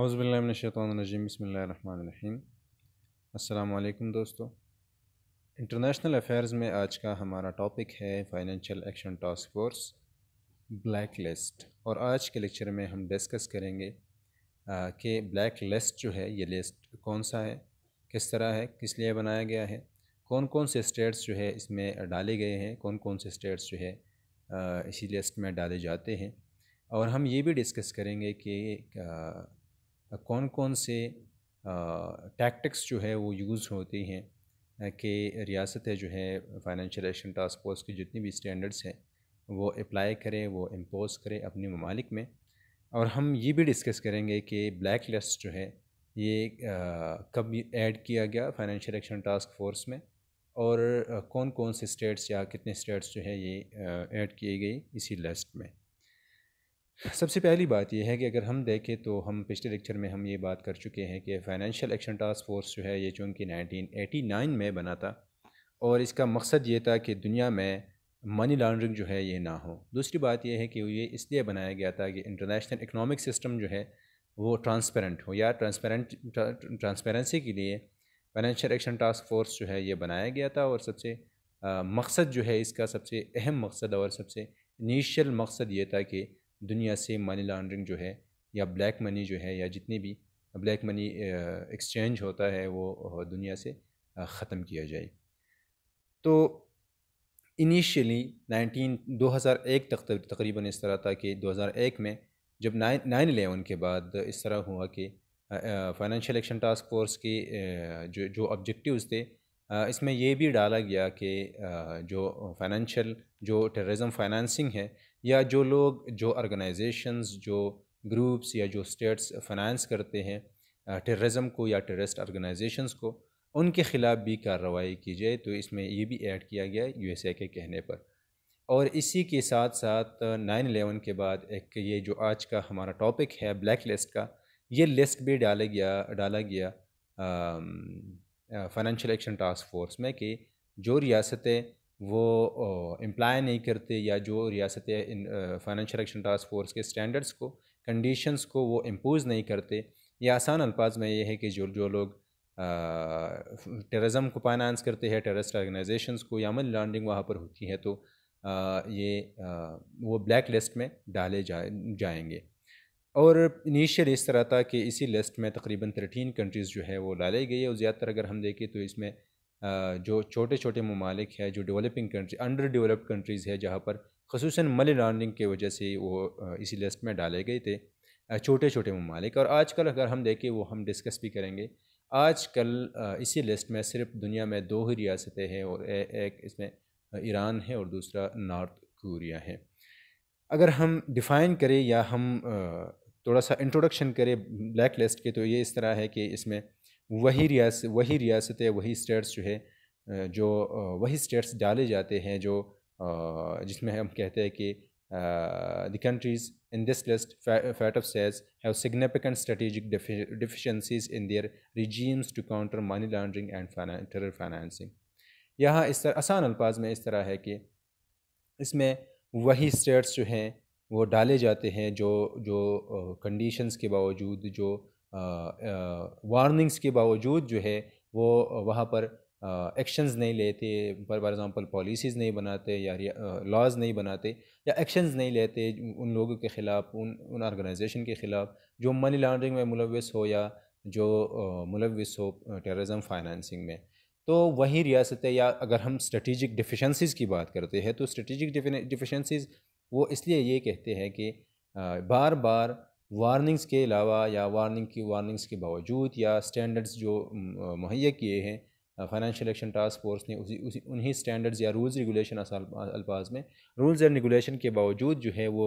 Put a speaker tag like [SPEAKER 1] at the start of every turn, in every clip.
[SPEAKER 1] अज़बिल्लिनशैतरजीम बसमीम अलकुम दोस्तों international affairs में आज का हमारा टॉपिक है financial action task force black list और आज के लेक्चर में हम डिस्कस करेंगे कि ब्लैक लिस्ट जो है ये लिस्ट कौन सा है किस तरह है किस लिए बनाया गया है कौन कौन से स्टेट्स जो है इसमें डाले गए हैं कौन कौन से स्टेट्स जो है इसी लिस्ट में डाले जाते हैं और हम ये भी डिस्कस करेंगे कि कौन कौन से टैक्टिक्स जो है वो यूज़ होती हैं कि रियासत है जो है फाइनेंशियल एक्शन टास्क फोर्स की जितनी भी स्टैंडर्ड्स हैं वो अप्लाई करें वो इम्पोज करें अपने ममालिक में और हम ये भी डिस्कस करेंगे कि ब्लैक लिस्ट जो है ये कब ऐड किया गया फाइनेंशियल एक्शन टास्क फोर्स में और कौन कौन से स्टेट्स या कितने स्टेट्स जो है ये ऐड किए गए इसी लिस्ट में सबसे पहली बात यह है कि अगर हम देखें तो हम पिछले लेक्चर में हम ये बात कर चुके हैं कि फ़ाइनेंशियल एक्शन टास्क फोर्स जो है ये चूँकि 1989 में बना था और इसका मकसद ये था कि दुनिया में मनी लॉन्ड्रिंग जो है ये ना हो दूसरी बात यह है कि ये इसलिए बनाया गया था कि इंटरनेशनल इकनॉमिक सिस्टम जो है वो ट्रांसपेरेंट हो या ट्रांसपेरेंट ट्रांसपेरेंसी के लिए फाइनेंशियल एक्शन टास्क फोर्स जो है ये बनाया गया था और सबसे मकसद जो है इसका सबसे अहम मकसद और सबसे इनिशियल मकसद ये था कि दुनिया से मनी लॉन्ड्रिंग जो है या ब्लैक मनी जो है या जितनी भी ब्लैक मनी एक्सचेंज होता है वो दुनिया से ख़त्म किया जाए तो इनिशियली 19 2001 तक तकरीबन इस तरह था कि 2001 में जब नाइन नाइन एलेवन के बाद इस तरह हुआ कि फाइनेंशियल एक्शन टास्क फोर्स के जो जो ऑब्जेक्टिव्स थे इसमें यह भी डाला गया कि जो फाइनेंशियल जो टेररिज्म फाइनेंसिंग है या जो लोग जो ऑर्गेनाइजेशंस जो ग्रुप्स या जो स्टेट्स फाइनेंस करते हैं टेररिज्म को या टेररिस्ट ऑर्गेनाइजेशंस को उनके ख़िलाफ़ भी कार्रवाई की जाए तो इसमें ये भी ऐड किया गया यू एस ए के कहने पर और इसी के साथ साथ नाइन एलेवन के बाद एक ये जो आज का हमारा टॉपिक है ब्लैक लिस्ट का ये लिस्ट भी डाला गया डाला गया फाइनेंशियल एक्शन टास्क फोर्स में कि जो रियासतें वो एम्प्लाय नहीं करते या जो रियासत फाइनेंशियल एक्शन टास्क फोर्स के स्टैंडर्ड्स को कंडीशंस को वो इम्पोज़ नहीं करते या आसान अल्फाज में ये है कि जो जो लोग टेररिज्म को फाइनेंस करते हैं टेररिस्ट ऑर्गेनाइजेशंस को या मनी लॉन्ड्रिंग वहाँ पर होती है तो आ, ये आ, वो ब्लैक लिस्ट में डाले जा जाएंगे और इनिशियल इस तरह था कि इसी लिस्ट में तकरीबन थर्टीन कंट्रीज़ जो है वो डाले गई है और ज़्यादातर अगर हम देखें तो इसमें जो छोटे छोटे ममालिक है जो developing country under developed countries है जहाँ पर खसूस मनी लॉन्ड्रिंग की वजह से वो इसी लिस्ट में डाले गए थे छोटे छोटे ममालिक और आजकल अगर हम देखें वो हम डिस्कस भी करेंगे आजकल इसी लिस्ट में सिर्फ दुनिया में दो ही रियासतें हैं और ए, एक इसमें ईरान है और दूसरा नॉर्थ कोरिया है अगर हम डिफ़ाइन करें या हम थोड़ा सा इंट्रोडक्शन करें ब्लैक लिस्ट के तो ये इस तरह है कि इसमें वही रियास वही रियासतें वही स्टेट्स जो है जो वही स्टेट्स डाले जाते हैं जो जिसमें हम कहते हैं कि the countries in this list FATF sells have significant strategic deficiencies in their regimes to counter money laundering and terror financing यहाँ इस तरह आसान अल्फाज में इस तरह है कि इसमें वही स्टेट्स जो हैं वो डाले जाते हैं जो जो कंडीशंस के बावजूद जो वार्निंग्स के बावजूद जो है वो वहाँ पर एक्शंस नहीं लेते फॉर एग्ज़ाम्पल पॉलिसीज़ नहीं बनाते या लॉज नहीं बनाते या एक्शंस नहीं लेते उन लोगों के ख़िलाफ़ उन उन ऑर्गेनाइजेशन के ख़िलाफ़ जो मनी लॉन्ड्रिंग में मुलविस हो या जो मुलविस हो टेररिज्म फाइनेंसिंग में तो वही रियासतें या अगर हम स्ट्रेटिजिक डिफिशेंसीज़ की बात करते हैं तो स्ट्रेटिजिक डिफिशेंसीज़ वो इसलिए ये कहते हैं कि बार बार वार्निंग्स के अलावा या वार्निंग की वार्निंग्स के बावजूद या स्टैंडर्ड्स जो मुहैया किए हैं फाइनेंशियल एक्शन टास्क फोर्स ने उसी उसी उन्हीं स्टैंडर्ड्स या रूल्स रेगुलेशन अल्फाज में रूल्स एंड रेगुलेशन के बावजूद जो है वो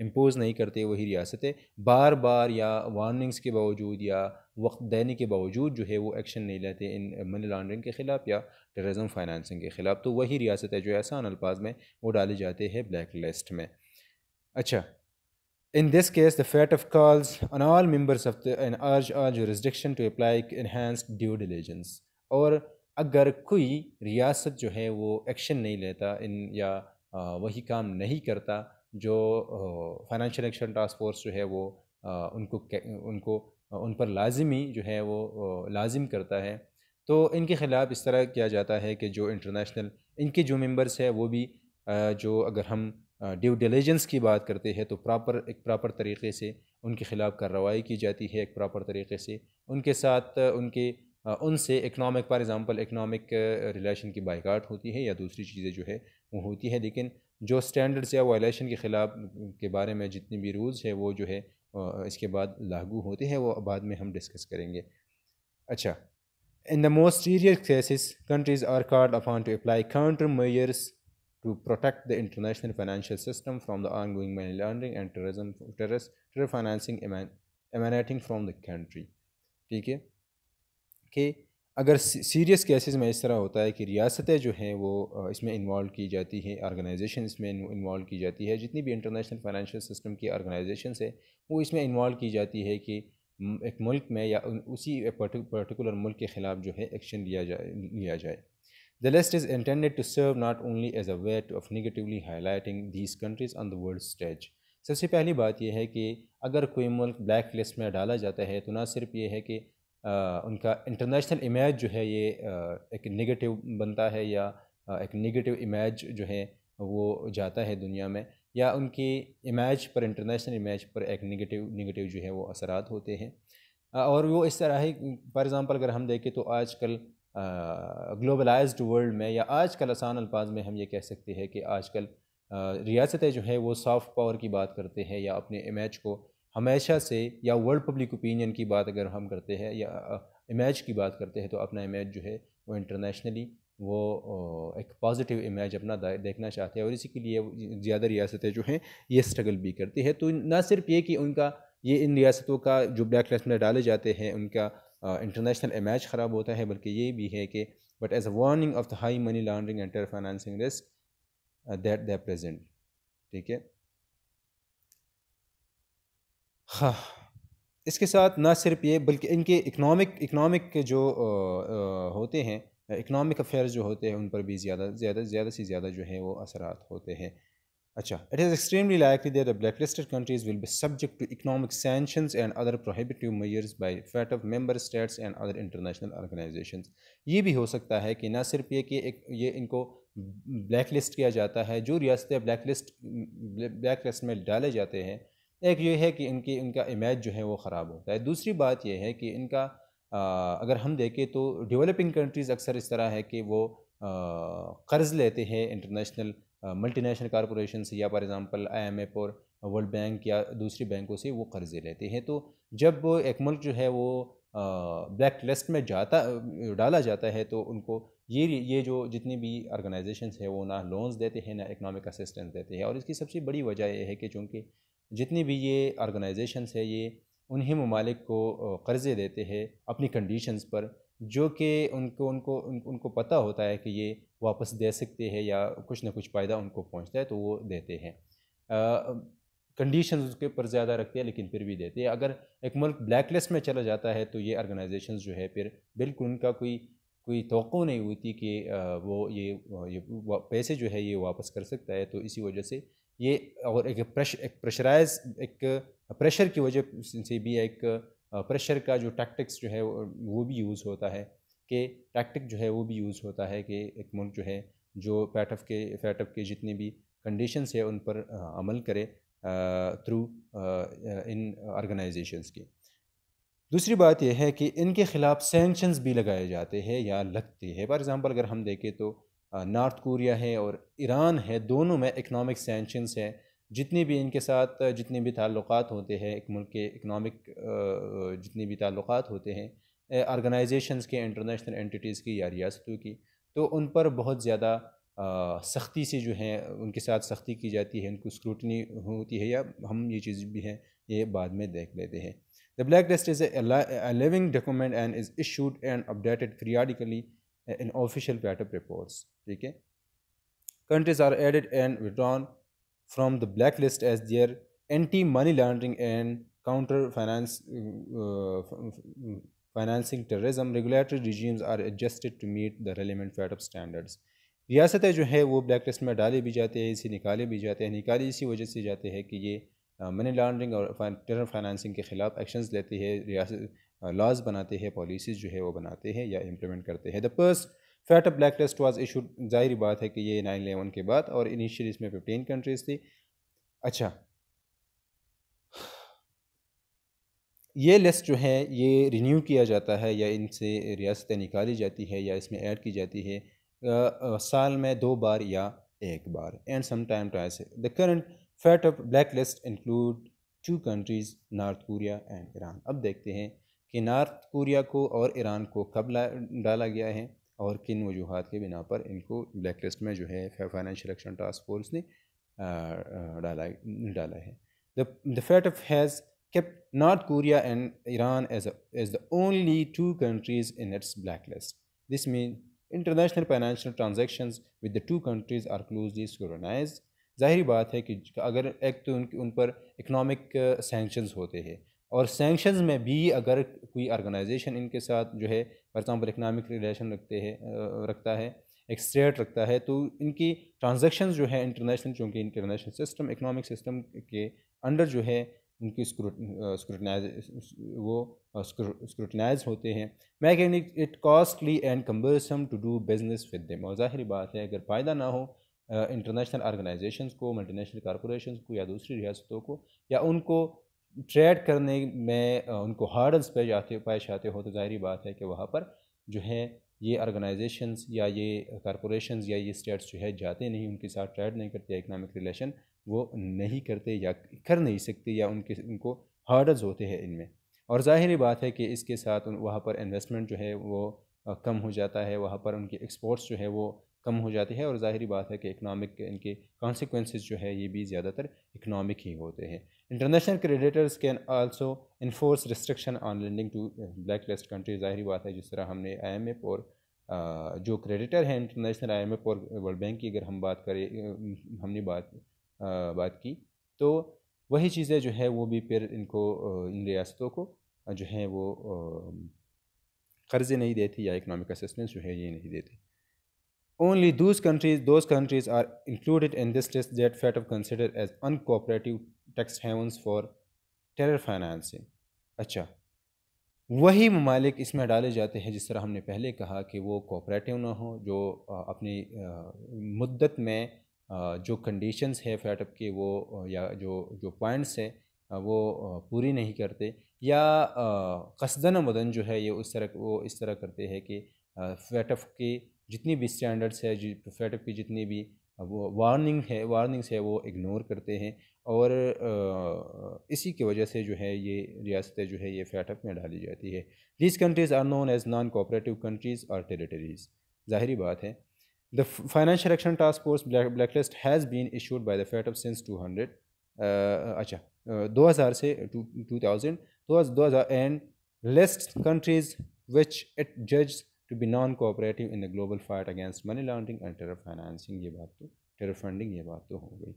[SPEAKER 1] इम्पोज़ नहीं करते वही रियासतें बार बार या वार्निंग्स के बावजूद या वक्त देने के बावजूद जो है वो एक्शन नहीं लेते इन मनी लॉन्ड्रिंग के ख़िलाफ़ या टेररिज्म फाइनेंसिंग के ख़िलाफ़ तो वही रियासतें जो है आसान अल्फाज में वो डाले जाते हैं ब्लैक लिस्ट में अच्छा In this case, the FATF calls on all members of the and urge all jurisdiction to apply enhanced due diligence. और अगर कोई रियासत जो है वो एक्शन नहीं लेता इन या वही काम नहीं करता जो फाइनेंशियल एक्शन टास्क फोर्स जो है वो उनको उनको उन पर लाजमी जो है वो लाजिम करता है तो इनके ख़िलाफ़ इस तरह किया जाता है कि जो इंटरनेशनल इनके जो मेंबर्स है वो भी जो अगर हम ड्यू डिलीजेंस की बात करते हैं तो प्रॉपर एक प्रॉपर तरीके से उनके ख़िलाफ़ कार्रवाई की जाती है एक प्रॉपर तरीके से उनके साथ उनके उनसे economic for example economic relation की बाइकाट होती है या दूसरी चीज़ें जो है वो होती है लेकिन जो स्टैंडर्ड्स या वायलेशन के ख़िलाफ़ के बारे में जितनी भी रूल्स है वो जो है इसके बाद लागू होते हैं वो बाद में हम डिस्कस करेंगे अच्छा in the most serious cases countries are called upon to apply counter measures to protect the international financial system from the ongoing money laundering and terrorism terrorist terror financing eman, emanating from the country ठीक है कि अगर serious cases में इस तरह होता है कि रियासतें जो हैं वो इसमें इन्वॉल्व की जाती हैं ऑर्गेनाइजेशन इसमें इन्वॉल्व की जाती है जितनी भी इंटरनेशनल फाइनेंशियल सिस्टम की ऑर्गेनाइजेशन है वो इसमें इन्वॉल्व की जाती है कि एक मुल्क में या उसी पर्टिकुलर मुल्क के ख़िलाफ़ जो है एक्शन लिया जाए लिया जाए The list is intended to serve not only as a way of negatively highlighting these countries on the world stage. सबसे पहली बात यह है कि अगर कोई मुल्क ब्लैक लिस्ट में डाला जाता है तो ना सिर्फ ये है कि आ, उनका इंटरनेशनल इमेज जो है ये आ, एक नेगेटिव बनता है या आ, एक नेगेटिव इमेज जो है वो जाता है दुनिया में या उनकी इमेज पर इंटरनेशनल इमेज पर एक नेगेटिव नेगेटिव जो है वो असरात होते हैं और वो इस तरह ही फॉर एग्ज़ाम्पल अगर हम देखें तो आजकल ग्लोबलाइज्ड वर्ल्ड में या आज कल आसान अल्फाज में हम ये कह सकते हैं कि आज कल रियासतें जो हैं वो सॉफ्ट पावर की बात करते हैं या अपने इमेज को हमेशा से या वर्ल्ड पब्लिक ओपिनियन की बात अगर हम करते हैं या इमेज की बात करते हैं तो अपना इमेज जो है वो इंटरनेशनली वो एक पॉजिटिव इमेज अपना देखना चाहते हैं और इसी के लिए ज़्यादा रियासतें जो हैं ये स्ट्रगल भी करती है तो ना सिर्फ ये कि उनका ये इन रियासतों का जो ब्लैक लिस्ट में डाले जाते हैं उनका इंटरनेशनल इमेज ख़राब होता है बल्कि ये भी है कि but as a warning of the high money laundering and terror financing risk that the present ठीक है हाँ इसके साथ ना सिर्फ ये बल्कि इनके इकनॉमिक इकनॉमिक के जो आ, आ, होते हैं इकनॉमिक अफेयर्स जो होते हैं उन पर भी ज़्यादा ज़्यादा ज़्यादा से ज़्यादा जो है वो असरात होते हैं अच्छा it is extremely like that blacklisted countries will be subject to economic sanction and other prohibitive measures by FATF member states and other international organisation ये भी हो सकता है कि ना सिर्फ ये कि एक ये इनको ब्लैक लिस्ट किया जाता है जो रियासतें ब्लैक लिस्ट ब्लैक लिस्ट में डाले जाते हैं एक ये है कि इनकी इनका इमेज जो है वो ख़राब होता है दूसरी बात यह है कि इनका आ, अगर हम देखें तो डिवलपिंग कंट्रीज़ अक्सर इस तरह है कि वो कर्ज़ लेते हैं इंटरनेशनल मल्टीनेशनल कॉरपोरेशन से या फॉर एग्ज़ाम्पल आईएमएफ और वर्ल्ड बैंक या दूसरी बैंकों से वो कर्ज़े लेते हैं तो जब एक मुल्क जो है वो ब्लैक लिस्ट में जाता डाला जाता है तो उनको ये ये जो जितनी भी ऑर्गेनाइजेशंस है वो ना लोन्स देते हैं ना इकनॉमिक असिस्टेंस देते हैं और इसकी सबसे बड़ी वजह यह है कि चूँकि जितनी भी ये ऑर्गेनाइजेशंस है ये उन्हीं ममालिक को कर्ज़े देते हैं अपनी कंडीशंस पर जो कि उनको उनको उनको पता होता है कि ये वापस दे सकते हैं या कुछ ना कुछ फ़ायदा उनको पहुंचता है तो वो देते हैं कंडीशन उसके ऊपर ज़्यादा रखते हैं लेकिन फिर भी देते हैं अगर एक मुल्क ब्लैक लिस्ट में चला जाता है तो ये ऑर्गेनाइजेशन जो है फिर बिल्कुल उनका कोई कोई तो नहीं होती कि वो ये, ये पैसे जो है ये वापस कर सकता है तो इसी वजह से ये और एक प्रेशर एक प्रेशराइज एक प्रेशर की वजह से भी एक प्रेशर का जो टैक्टिक्स जो है वो भी यूज़ होता है कि टैक्टिक जो है वो भी यूज़ होता है कि एक मुल्क जो है जो पैटअप के पैटअप के जितने भी कंडीशन है उन पर अमल करे थ्रू इन ऑर्गेनाइजेशंस के दूसरी बात यह है कि इनके ख़िलाफ़ सेंक्शंस भी लगाए जाते हैं या लगते हैं फॉर एग्ज़ाम्पल अगर हम देखें तो नॉर्थ कोरिया है और ईरान है दोनों में इकनॉमिक सेंक्शंस है जितनी भी इनके साथ जितने भी ताल्लुक़ होते हैं एक मुल्क के इकनॉमिक जितने भी ताल्लुक़ होते हैं आर्गनाइजेशंस के इंटरनेशनल एंटिटीज़ की या रियासतों की तो उन पर बहुत ज़्यादा सख्ती से जो है उनके साथ सख्ती की जाती है उनको स्क्रूटनी होती है या हम ये चीज़ भी हैं ये बाद में देख लेते हैं the black list is a living document and is issued and updated periodically in official FATF reports ठीक है countries are added and withdrawn from the blacklist as their anti-money laundering and counter finance uh, financing terrorism regulatory regimes are adjusted to meet the relevant FATF standards रियासतें जो है वो black list में डाले भी जाते हैं इसे निकाले भी जाते हैं निकाले इसी वजह से जाते हैं कि ये मनी लॉन्ड्रिंग और टेरर फाइनेंसिंग के ख़िलाफ़ एक्शंस लेती है रियासत लॉज बनाते हैं पॉलिसीज़ जो है वो बनाते हैं या इम्प्लीमेंट करते हैं the first FATF black list was issued जाहिर बात है कि ये नाइन एलेवन के बाद और इनिशियली इसमें फिफ्टीन कंट्रीज थी अच्छा ये लिस्ट जो है ये रिन्यू किया जाता है या इनसे रियासतें निकाली जाती है या इसमें ऐड की जाती है आ, आ, साल में दो बार या एक बार and some time thrice the current FATF black list include two countries North Korea and Iran अब देखते हैं कि नॉर्थ कोरिया को और ईरान को कब डाला गया है और किन वजूहत के बिना पर इनको ब्लैक लिस्ट में जो है फाइनेंशियल एक्शन टास्क फोर्स ने डाला डाला है द फैट ऑफ हैज़ के North Korea and Iran as the only two countries in its black list this mean international financial transaction with the two countries are closely scrutinize ज़ाहिर बात है कि अगर एक तो उनके उन पर इकनॉमिक सेंकशनस होते हैं और सेंक्शन में भी अगर कोई आर्गनाइजेशन इनके साथ जो है फॉर एग्ज़ाम्पल इकनॉमिक रिलेशन रखते हैं रखता है एक स्टेट रखता है तो इनकी ट्रांजेक्शन जो है इंटरनेशनल चूँकि इंटरनेशनल सिस्टम इकनॉमिक सिस्टम के अंडर जो है उनकी स्क्रूटनाइज वो स्क्रूटनाइज होते हैं making it costly and cumbersome to do business with them और ज़ाहिर बात है अगर फ़ायदा ना हो इंटरनेशनल आर्गनाइजेशन को मल्टीनेशनल कॉरपोरेशन को या दूसरी रियासतों को या उनको ट्रेड करने में उनको हार्डल्स पे जाते पेश आते हो तो ज़ाहरी बात है कि वहाँ पर जो है ये ऑर्गेनाइजेशंस या ये कॉरपोरेशंस या ये स्टेट्स जो है जाते नहीं उनके साथ ट्रेड नहीं करते इकनॉमिक रिलेशन वो नहीं करते या कर नहीं सकते या उनके उनको हार्डल्स होते हैं इनमें और ज़ाहिर बात है कि इसके साथ वहाँ पर इन्वेस्टमेंट जो है वो कम हो जाता है वहाँ पर उनके एक्सपोर्ट्स जो है वो कम हो जाती है और ज़ाहरी बात है कि इकनॉमिक इनके कॉन्सिक्वेंसेज जो है ये भी ज़्यादातर इकनॉमिक ही होते हैं international creditors can also enforce restriction on lending to black list country ज़ाहरी बात है जिस तरह हमने आई और जो क्रेडिटर हैं इंटरनेशनल आई और वर्ल्ड बैंक की अगर हम बात करें हमने बात बात की तो वही चीज़ें जो है वो भी फिर इनको इन रियासतों को जो है वो कर्ज़े नहीं देती या इकनॉमिक असिस्टेंस जो है ये नहीं देती Only those countries, those countries are included in this list that FATF considered as uncooperative tax havens for terror financing अच्छा वही ममालिक इसमें डाले जाते हैं जिस तरह हमने पहले कहा कि वो कोऑपरेटिव ना हो जो अपनी मुद्दत में जो कंडीशंस है फैटअप के वो या जो जो पॉइंट्स हैं वो पूरी नहीं करते या कसदन मदन जो है ये उस तरह वो इस तरह करते हैं कि फैटअप की जितनी भी स्टैंडर्ड्स है जी फेटअप की जितनी भी वो वार्निंग है वार्निंग्स है वो इग्नोर करते हैं और इसी की वजह से जो है ये रियासतें जो है ये फैटअप में डाली जाती है these countries are known as non cooperative countries और टेरिटरीज़ ज़ाहरी बात है the financial action task force black list has been issued by the FATF since two hundred अच्छा दो हज़ार से टू थाउजेंड दो हज़ार and list countries which it जज to be non cooperative in the global fight against money laundering and terror financing ये बात तो टेरर फंडिंग ये बात तो हो गई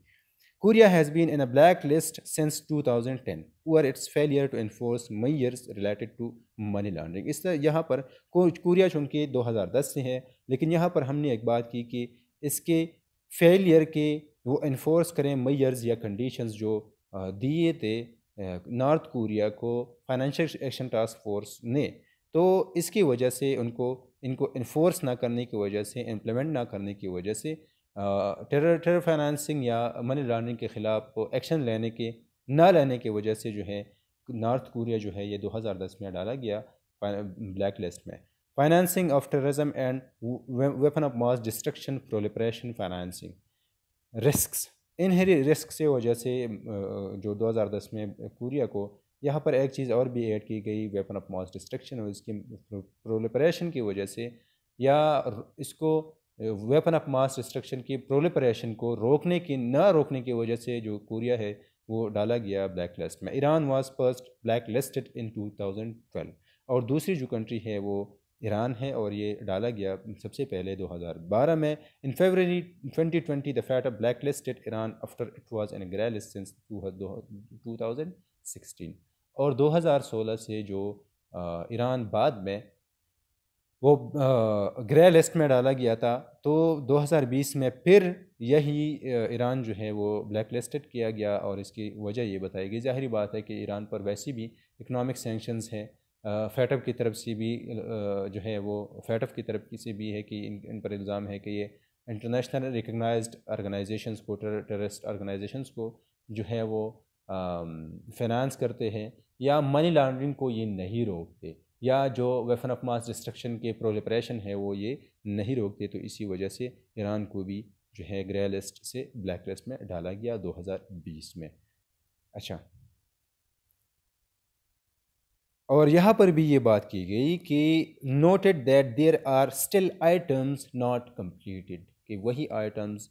[SPEAKER 1] Korea has been in a black list since 2010 over its failure to enforce measures related to money laundering इस तरह यहाँ पर कोरिया हज़ार 2010 से है लेकिन यहाँ पर हमने एक बात की कि इसके फेलियर के वो इन्फोर्स करें मैयर्स या कंडीशंस जो दिए थे नॉर्थ कोरिया को फाइनेंशियल एक्शन टास्क फोर्स ने तो इसकी वजह से उनको इनको इन्फोर्स ना करने की वजह से इम्प्लीमेंट ना करने की वजह से टेरर टेरर फाइनेंसिंग या मनी लॉन्ड्रिंग के ख़िलाफ़ एक्शन लेने के ना लेने की वजह से जो है नॉर्थ कोरिया जो है ये 2010 में डाला गया ब्लैक लिस्ट में financing of terrorism and weapon of mass destruction proliferation financing risk in risk से वजह से जो 2010 में कोरिया को यहाँ पर एक चीज़ और भी ऐड की गई वेपन ऑफ मॉस डिस्ट्रक्शन और इसकी प्रोलिपरेशन की वजह से या इसको वेपन ऑफ मास डिस्ट्रक्शन की प्रोलिपरेशन को रोकने की ना रोकने की वजह से जो कोरिया है वो डाला गया ब्लैक लिस्ट में Iran was first black listed in 2012 और दूसरी जो कंट्री है वो ईरान है और ये डाला गया सबसे पहले 2012 में in February 2020 the FATF black listed Iran after it was in grey list two thousand और 2016 से जो ईरान बाद में वो ग्रे लिस्ट में डाला गया था तो 2020 में फिर यही ईरान जो है वो ब्लैक लिस्टेड किया गया और इसकी वजह ये बताई गई जाहिर बात है कि ईरान पर वैसी भी इकनॉमिक सेंक्शंस हैं फैटअप की तरफ से भी जो है वो फैटअप की तरफ से भी है कि इन इन पर इल्ज़ाम है कि ये इंटरनेशनल रिकगनाइज ऑर्गेनाइजेशंस को टेररिस्ट ऑर्गेनाइजेशंस को जो है वो फिनंस करते हैं या मनी लॉन्ड्रिंग को ये नहीं रोकते या जो वेफ़न ऑफ मास डिस्ट्रक्शन के प्रोलिपरेशन है वो ये नहीं रोकते तो इसी वजह से ईरान को भी जो है ग्रे लिस्ट से ब्लैक लिस्ट में डाला गया 2020 में अच्छा और यहाँ पर भी ये बात की गई कि noted that there are still items not completed कि वही आइटम्स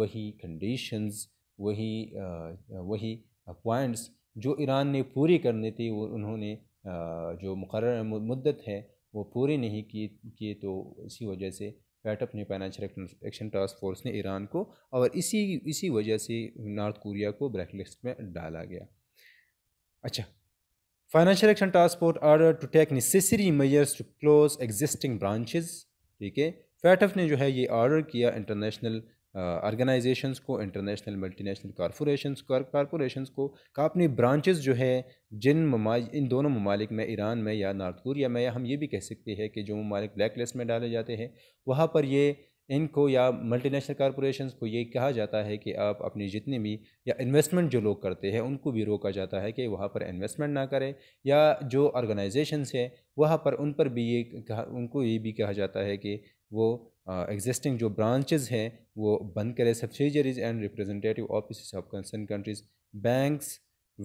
[SPEAKER 1] वही कंडीशंस वही आ, वही पॉइंट्स जो ईरान ने पूरी करनी थी वो उन्होंने जो मुकर मुद्दत है वो पूरी नहीं की किए तो इसी वजह से पैटअप ने फाइनेंशियल एक्शन टास्क फोर्स ने ईरान को और इसी इसी वजह से नॉर्थ कोरिया को ब्लैकलिस्ट में डाला गया अच्छा financial action task force order to take necessary measures to close existing branches ठीक है फैटफ ने जो है ये ऑर्डर किया इंटरनेशनल ऑर्गेनाइजेशंस को इंटरनेशनल मल्टीनेशनल कॉरपोरेशंस कॉरपोरेशंस को का अपनी ब्रांचेस जो है जिन इन दोनों ममालिक में ईरान में या नॉर्थ कोरिया में या हम ये भी कह सकते हैं कि जो ममालिक ब्लैक लिस्ट में डाले जाते हैं वहाँ पर ये इनको या मल्टीनेशनल कॉरपोरेशंस को ये कहा जाता है कि आप अपनी जितनी भी या इन्वेस्टमेंट जो लोग करते हैं उनको भी रोका जाता है कि वहाँ पर इन्वेस्टमेंट ना करें या जो ऑर्गेनाइजेशंस हैं वहाँ पर उन पर भी ये कहा उनको ये भी कहा जाता है कि वो एग्जिस्टिंग uh, जो ब्रांचेज हैं वो बंद करें subsidiaries and representative office of concern countries banks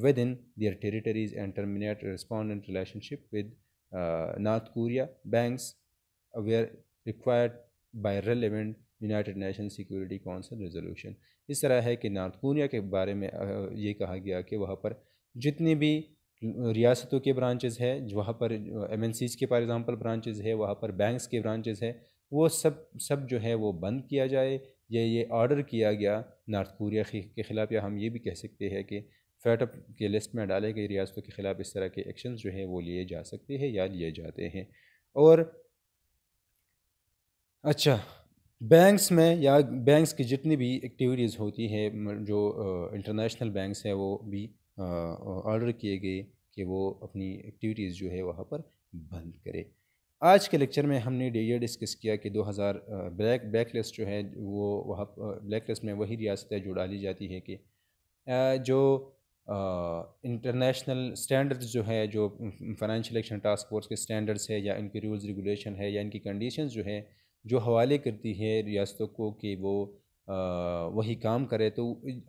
[SPEAKER 1] within their territories and terminate respondent relationship with North Korea bank where required by relevant United Nation security council resolution इस तरह है कि north Korea के बारे में ये कहा गया कि वहाँ पर जितनी भी रियासतों के ब्रांचेज़ है वहाँ पर एम एन सीज के फॉर एग्ज़ाम्पल ब्रांचेज़ है वहाँ पर बैंक्स के ब्रांचेज़ है वो सब सब जो है वो बंद किया जाए या ये ऑर्डर किया गया नॉर्थ कोरिया के ख़िलाफ़ या हम ये भी कह सकते हैं कि फैटअप के लिस्ट में डाले गए रियासतों के ख़िलाफ़ इस तरह के एक्शन जो हैं वो लिए जा सकते हैं या लिए जाते हैं और अच्छा बैंक्स में या बैंक्स की जितनी भी एक्टिविटीज़ होती हैं जो इंटरनेशनल बैंक्स हैं वो भी ऑर्डर किए गए कि वो अपनी एक्टिविटीज़ जो है वहाँ पर बंद करें आज के लेक्चर में हमने ये डिस्कस किया कि 2000 ब्लैक ब्लैक लिस्ट जो है वो वहाँ ब्लैक लिस्ट में वही रियासतें जो डाली जाती हैं कि जो इंटरनेशनल स्टैंडर्ड्स जो है जो फाइनेंशियल एक्शन टास्क फोर्स के स्टैंडर्ड्स है या इनके रूल्स रेगुलेशन है या इनकी कंडीशंस जो है जो हवाले करती है रियासतों को कि वो आ, वही काम करे तो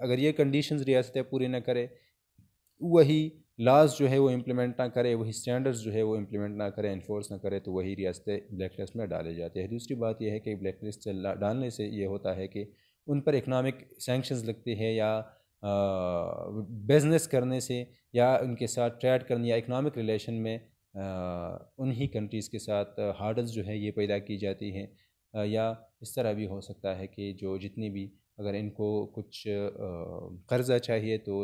[SPEAKER 1] अगर ये कंडीशंस रियासतें पूरी ना करें वही लाज जो है वो इम्प्लीमेंट ना करे वही स्टैंडर्ड्स जो है वो इम्प्लीमेंट ना करे इन्फोर्स ना करे तो वही रियासतें ब्लैक लिस्ट में डाले जाते हैं दूसरी बात यह है कि ब्लैक लिस्ट डालने से ये होता है कि उन पर इकनॉमिक सेंक्शंस लगती है या बिज़नेस करने से या उनके साथ ट्रेड करने या इकनॉमिक रिलेशन में उन्हीं कंट्रीज़ के साथ हार्डल्स जो है ये पैदा की जाती हैं या इस तरह भी हो सकता है कि जो जितनी भी अगर इनको कुछ कर्ज़ा चाहिए तो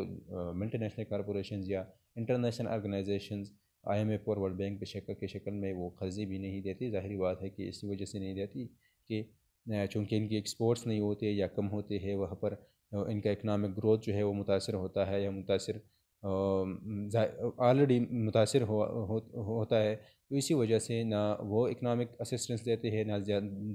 [SPEAKER 1] मल्टीनेशनल कॉरपोरेशन या इंटरनेशनल आई एम एफ और वर्ल्ड बैंक की शक्ल में वो कर्ज़े भी नहीं देती ज़ाहरी बात है कि इसी वजह से नहीं देती कि चूँकि इनकी एक्सपोर्ट्स नहीं होते या कम होते हैं वहाँ पर इनका इकनॉमिक ग्रोथ जो है वो मुतासर होता है या मुतासर ऑलरेडी मुतासर हो, हो, होता है तो इसी वजह से ना वो इकनॉमिक असिस्टेंस देते हैं ना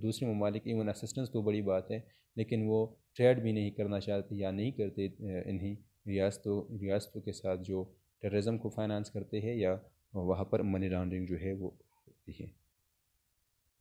[SPEAKER 1] दूसरे ममालिक इवन असिस्टेंस तो बड़ी बात है लेकिन वो ट्रेड भी नहीं करना चाहते या नहीं करते इन्हीं रियासतों रियासतों के साथ जो टेर्रज़म को फाइनेंस करते हैं या वहाँ पर मनी लॉन्ड्रिंग जो है वो होती है